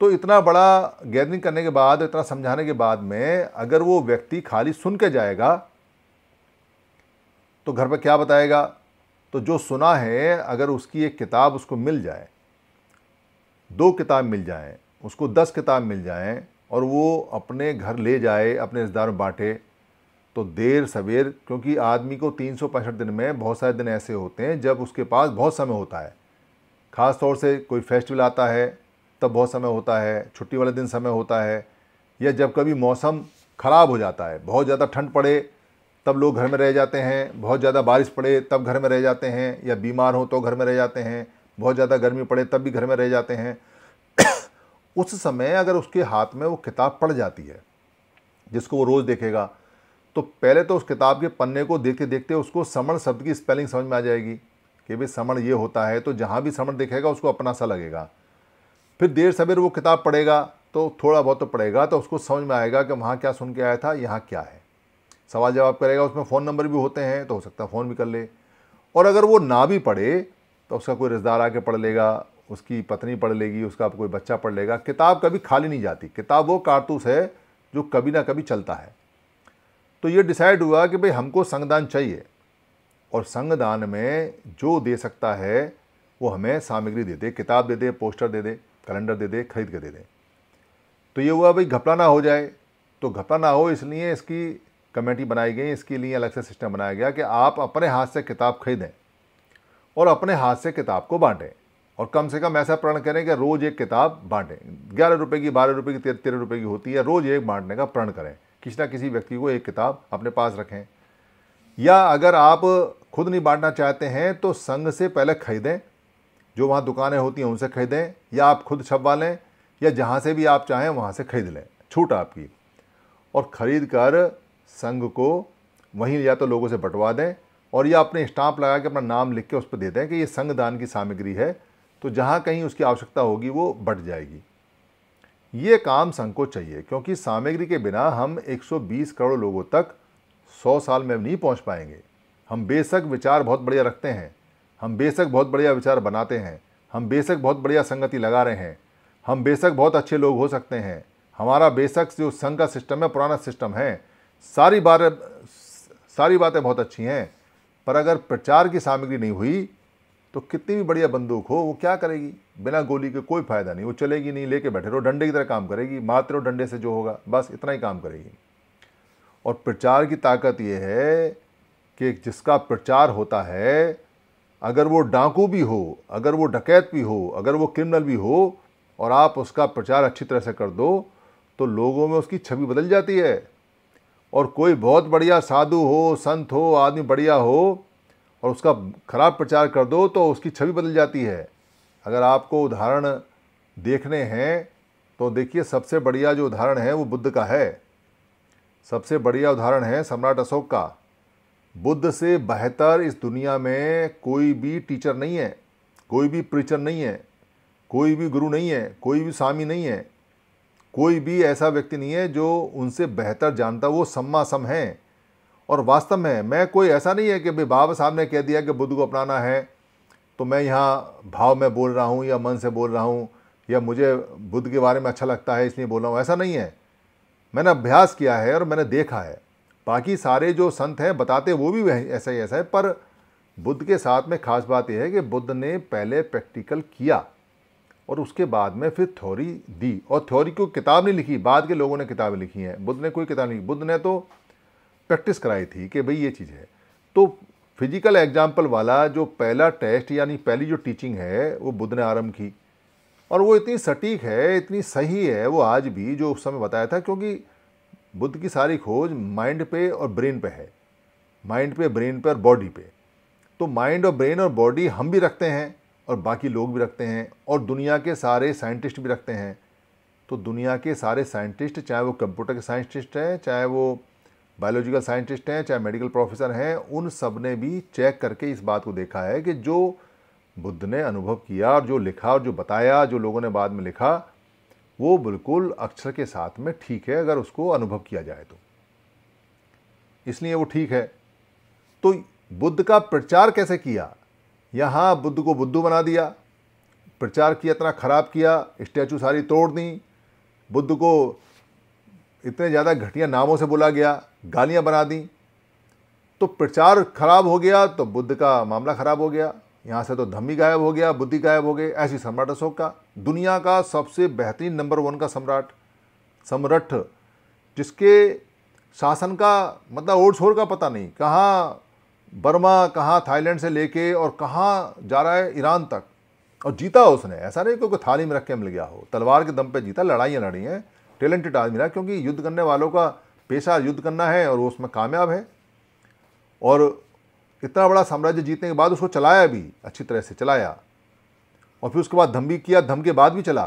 तो इतना बड़ा गैदरिंग करने के बाद इतना समझाने के बाद में अगर वो व्यक्ति खाली सुन के जाएगा तो घर पर क्या बताएगा तो जो सुना है अगर उसकी एक किताब उसको मिल जाए दो किताब मिल जाएँ उसको दस किताब मिल जाएं और वो अपने घर ले जाए अपने रिश्तेदार में बाँटे तो देर सवेर क्योंकि आदमी को तीन दिन में बहुत सारे दिन ऐसे होते हैं जब उसके पास बहुत समय होता है ख़ास तौर से कोई फेस्टिवल आता है तब बहुत समय होता है छुट्टी वाले दिन समय होता है या जब कभी मौसम ख़राब हो जाता है बहुत ज़्यादा ठंड पड़े तब लोग घर में रह जाते हैं बहुत ज़्यादा बारिश पड़े तब घर में रह जाते हैं या बीमार हो तो घर में रह जाते हैं बहुत ज़्यादा गर्मी पड़े तब भी घर में रह जाते हैं उस समय अगर उसके हाथ में वो किताब पड़ जाती है जिसको वो रोज़ देखेगा तो पहले तो उस किताब के पन्ने को देखते देखते उसको समण शब्द की स्पेलिंग समझ में आ जाएगी कि भाई समण ये होता है तो जहाँ भी समण देखेगा उसको अपना सा लगेगा फिर देर सवेर वो किताब पढ़ेगा तो थोड़ा बहुत तो पढ़ेगा तो उसको समझ में आएगा कि वहाँ क्या सुन के आया था यहाँ क्या है सवाल जवाब करेगा उसमें फ़ोन नंबर भी होते हैं तो हो सकता है फ़ोन भी कर ले और अगर वो ना भी पढ़े तो उसका कोई रिश्तेदार आके पढ़ लेगा उसकी पत्नी पढ़ लेगी उसका कोई बच्चा पढ़ लेगा किताब कभी खाली नहीं जाती किताब वो कारतूस है जो कभी ना कभी चलता है तो ये डिसाइड हुआ कि भाई हमको संगदान चाहिए और संगदान में जो दे सकता है वो हमें सामग्री दे दे किताब दे दे पोस्टर दे दे कैलेंडर दे दे खरीद के दे दे तो ये हुआ भाई घपला ना हो जाए तो घपला ना हो इसलिए इसकी कमेटी बनाई गई इसके लिए अलग से सिस्टम बनाया गया कि आप अपने हाथ से किताब खरीदें और अपने हाथ से किताब को बांटें और कम से कम ऐसा प्रण करें कि रोज़ एक किताब बांटें ग्यारह रुपये की बारह रुपये की तेरह रुपये की होती है रोज़ एक बांटने का प्रण करें किसी ना किसी व्यक्ति को एक किताब अपने पास रखें या अगर आप खुद नहीं बांटना चाहते हैं तो संघ से पहले खरीदें जो वहाँ दुकानें होती हैं उनसे खरीदें या आप खुद छपवा लें या जहाँ से भी आप चाहें वहाँ से खरीद लें छूट आपकी और ख़रीद कर संघ को वहीं या तो लोगों से बंटवा दें और या अपने स्टाम्प लगा के अपना नाम लिख के उस पर दे दें कि ये संघ दान की सामग्री है तो जहाँ कहीं उसकी आवश्यकता होगी वो बढ़ जाएगी ये काम संघ को चाहिए क्योंकि सामग्री के बिना हम 120 करोड़ लोगों तक 100 साल में नहीं पहुंच पाएंगे हम बेशक विचार बहुत बढ़िया रखते हैं हम बेशक बहुत बढ़िया विचार बनाते हैं हम बेशक बहुत बढ़िया संगति लगा रहे हैं हम बेशक बहुत अच्छे लोग हो सकते हैं हमारा बेशक जो संघ का सिस्टम है पुराना सिस्टम है सारी बार सारी बातें बहुत अच्छी हैं पर अगर प्रचार की सामग्री नहीं हुई तो कितनी भी बढ़िया बंदूक हो वो क्या करेगी बिना गोली के कोई फ़ायदा नहीं वो चलेगी नहीं लेके बैठे रहो डंडे की तरह काम करेगी मात्र डंडे से जो होगा बस इतना ही काम करेगी और प्रचार की ताकत ये है कि जिसका प्रचार होता है अगर वो डाकू भी हो अगर वो डकैत भी हो अगर वो क्रिमिनल भी हो और आप उसका प्रचार अच्छी तरह से कर दो तो लोगों में उसकी छवि बदल जाती है और कोई बहुत बढ़िया साधु हो संत हो आदमी बढ़िया हो और उसका खराब प्रचार कर दो तो उसकी छवि बदल जाती है अगर आपको उदाहरण देखने हैं तो देखिए सबसे बढ़िया जो उदाहरण है वो बुद्ध का है सबसे बढ़िया उदाहरण है सम्राट अशोक का बुद्ध से बेहतर इस दुनिया में कोई भी टीचर नहीं है कोई भी प्रीचर नहीं है कोई भी गुरु नहीं है कोई भी स्वामी नहीं है कोई भी ऐसा व्यक्ति नहीं है जो उनसे बेहतर जानता वो सम्मा सम है और वास्तव में मैं कोई ऐसा नहीं है कि भाई बाबा साहब ने कह दिया कि बुद्ध को अपनाना है तो मैं यहाँ भाव में बोल रहा हूँ या मन से बोल रहा हूँ या मुझे बुद्ध के बारे में अच्छा लगता है इसलिए बोल रहा हूँ ऐसा नहीं है मैंने अभ्यास किया है और मैंने देखा है बाकी सारे जो संत हैं बताते वो भी ऐसा ही ऐसा है पर बुद्ध के साथ में खास बात यह है कि बुद्ध ने पहले प्रैक्टिकल किया और उसके बाद में फिर थ्योरी दी और थ्योरी को किताब नहीं लिखी बाद के लोगों ने किताबें लिखी हैं बुद्ध ने कोई किताब नहीं बुद्ध ने तो प्रैक्टिस कराई थी कि भाई ये चीज़ है तो फिजिकल एग्जाम्पल वाला जो पहला टेस्ट यानी पहली जो टीचिंग है वो बुद्ध ने आरम्भ की और वो इतनी सटीक है इतनी सही है वो आज भी जो उस समय बताया था क्योंकि बुद्ध की सारी खोज माइंड पे और ब्रेन पे है माइंड पे ब्रेन पे और बॉडी पे तो माइंड और ब्रेन और बॉडी हम भी रखते हैं और बाकी लोग भी रखते हैं और दुनिया के सारे साइंटिस्ट भी रखते हैं तो दुनिया के सारे साइंटिस्ट चाहे वो कंप्यूटर के साइंटिस्ट हैं चाहे वो बायोलॉजिकल साइंटिस्ट हैं चाहे मेडिकल प्रोफेसर हैं उन सब ने भी चेक करके इस बात को देखा है कि जो बुद्ध ने अनुभव किया और जो लिखा और जो बताया जो लोगों ने बाद में लिखा वो बिल्कुल अक्षर के साथ में ठीक है अगर उसको अनुभव किया जाए तो इसलिए वो ठीक है तो बुद्ध का प्रचार कैसे किया यहाँ बुद्ध को बुद्धू बना दिया प्रचार किया इतना ख़राब किया स्टैचू सारी तोड़ दी बुद्ध को इतने ज़्यादा घटिया नामों से बोला गया गालियाँ बना दी तो प्रचार खराब हो गया तो बुद्ध का मामला खराब हो गया यहाँ से तो धम्मी गायब हो गया बुद्धि गायब हो गई ऐसी सम्राट अशोक का दुनिया का सबसे बेहतरीन नंबर वन का सम्राट सम्राट जिसके शासन का मतलब ओर छोर का पता नहीं कहाँ बर्मा कहाँ थाईलैंड से लेके और कहाँ जा रहा है ईरान तक और जीता उसने ऐसा नहीं क्योंकि थाली में रख के मिल गया हो तलवार के दम पे जीता लड़ाइयाँ लड़ी हैं टैलेंटेड आदमी रहा क्योंकि युद्ध करने वालों का पेशा युद्ध करना है और वो उसमें कामयाब है और इतना बड़ा साम्राज्य जीतने के बाद उसको चलाया भी अच्छी तरह से चलाया और फिर उसके बाद धम भी किया धम के बाद भी चला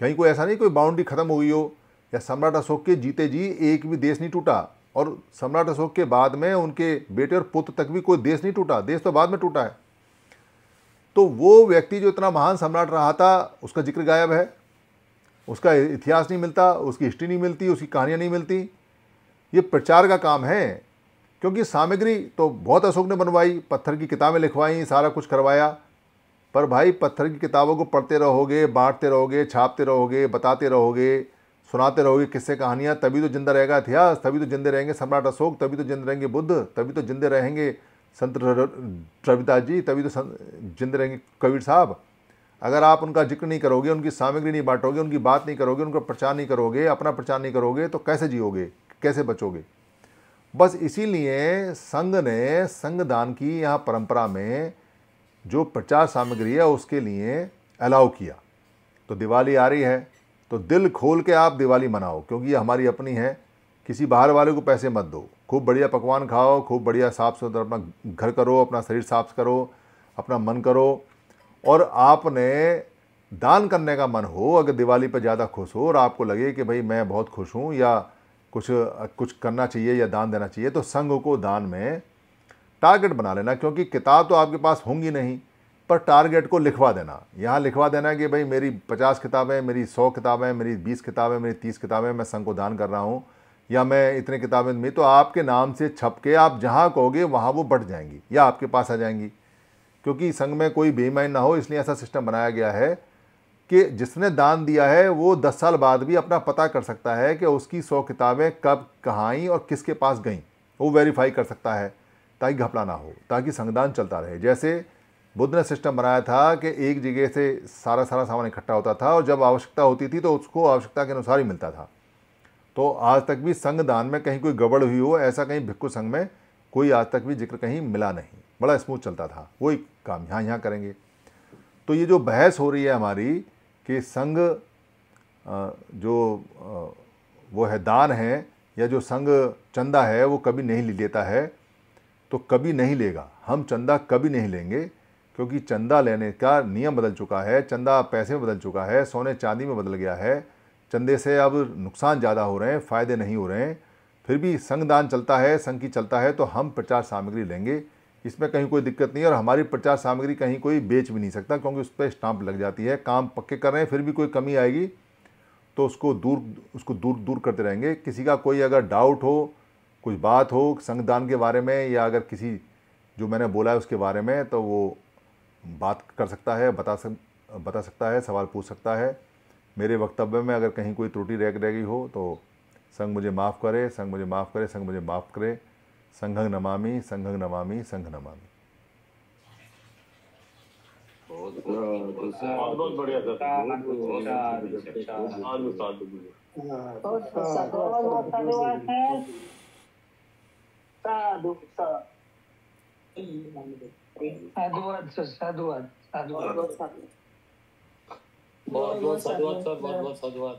कहीं कोई ऐसा नहीं कोई बाउंड्री ख़त्म हो गई हो या सम्राट अशोक के जीते जी एक भी देश नहीं टूटा और सम्राट अशोक के बाद में उनके बेटे और पुत्र तक भी कोई देश नहीं टूटा देश तो बाद में टूटा है तो वो व्यक्ति जो इतना महान सम्राट रहा था उसका जिक्र गायब है उसका इतिहास नहीं मिलता उसकी हिस्ट्री नहीं मिलती उसकी कहानियाँ नहीं मिलती ये प्रचार का काम है क्योंकि सामग्री तो बहुत अशोक ने बनवाई पत्थर की किताबें लिखवाई सारा कुछ करवाया पर भाई पत्थर की किताबों को पढ़ते रहोगे बांटते रहोगे छापते रहोगे बताते रहोगे सुनाते रहोगे किस्से कहानियाँ तभी तो जिंदा रहेगा इतिहास तभी तो जिंदे रहेंगे सम्राट अशोक तभी तो जिंदे रहेंगे बुद्ध तभी तो जिंदे रहेंगे संत रविदास जी तभी तो जिंदे रहेंगे कबीर साहब अगर आप उनका जिक्र नहीं करोगे उनकी सामग्री नहीं बांटोगे उनकी बात नहीं करोगे उनका प्रचार नहीं करोगे अपना प्रचार नहीं करोगे तो कैसे जियोगे कैसे बचोगे बस इसीलिए संघ ने दान की यहाँ परंपरा में जो प्रचार सामग्री है उसके लिए अलाउ किया तो दिवाली आ रही है तो दिल खोल के आप दिवाली मनाओ क्योंकि ये हमारी अपनी है किसी बाहर वाले को पैसे मत दो खूब बढ़िया पकवान खाओ खूब बढ़िया साफ सुथरा अपना घर करो अपना शरीर साफ करो अपना मन करो और आपने दान करने का मन हो अगर दिवाली पर ज़्यादा खुश हो और आपको लगे कि भाई मैं बहुत खुश हूँ या कुछ कुछ करना चाहिए या दान देना चाहिए तो संघ को दान में टारगेट बना लेना क्योंकि किताब तो आपके पास होंगी नहीं पर टारगेट को लिखवा देना यहाँ लिखवा देना कि भाई मेरी पचास किताबें मेरी सौ किताबें मेरी बीस किताबें मेरी तीस किताबें मैं संघ को दान कर रहा हूँ या मैं इतने किताबें मिली तो आपके नाम से छप के आप जहाँ कहोगे वहाँ वो बढ़ जाएंगी या आपके पास आ जाएंगी क्योंकि संघ में कोई बेईमान ना हो इसलिए ऐसा सिस्टम बनाया गया है कि जिसने दान दिया है वो दस साल बाद भी अपना पता कर सकता है कि उसकी सौ किताबें कब कहाँ आई और किसके पास गईं वो वेरीफाई कर सकता है ताकि घपला ना हो ताकि संगदान चलता रहे जैसे बुद्ध ने सिस्टम बनाया था कि एक जगह से सारा सारा सामान इकट्ठा होता था और जब आवश्यकता होती थी तो उसको आवश्यकता के अनुसार ही मिलता था तो आज तक भी संघ दान में कहीं कोई गड़बड़ हुई हो ऐसा कहीं भिक्खु संघ में कोई आज तक भी जिक्र कहीं मिला नहीं बड़ा स्मूथ चलता था वही काम यहाँ यहाँ करेंगे तो ये जो बहस हो रही है हमारी कि संघ जो वो है दान है या जो संघ चंदा है वो कभी नहीं लेता है तो कभी नहीं लेगा हम चंदा कभी नहीं लेंगे क्योंकि चंदा लेने का नियम बदल चुका है चंदा पैसे में बदल चुका है सोने चांदी में बदल गया है चंदे से अब नुकसान ज़्यादा हो रहे हैं फ़ायदे नहीं हो रहे हैं फिर भी संघ दान चलता है संघ की चलता है तो हम प्रचार सामग्री लेंगे इसमें कहीं कोई दिक्कत नहीं है और हमारी प्रचार सामग्री कहीं कोई बेच भी नहीं सकता क्योंकि उस पर स्टाम्प लग जाती है काम पक्के कर रहे हैं फिर भी कोई कमी आएगी तो उसको दूर उसको दूर दूर करते रहेंगे किसी का कोई अगर डाउट हो कुछ बात हो संगदान के बारे में या अगर किसी जो मैंने बोला है उसके बारे में तो वो बात कर सकता है बता सक बता सकता है सवाल पूछ सकता है मेरे वक्तव्य में अगर कहीं कोई त्रुटि रह गई हो तो संग मुझे माफ़ करे संग मुझे माफ़ करे संग मुझे माफ़ करे संघंग नमामि संघंग नमामि संघ नमामि बहुत बढ़िया साधुवाद सर साधुवाद साधुवाद बहुत बहुत साधुवाद सर बहुत बहुत साधुवाद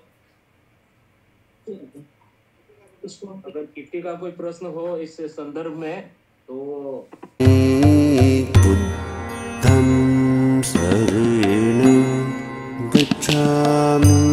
उसको अगर किट्टी का कोई प्रश्न हो इस संदर्भ में तो बुद्धम गच्छामि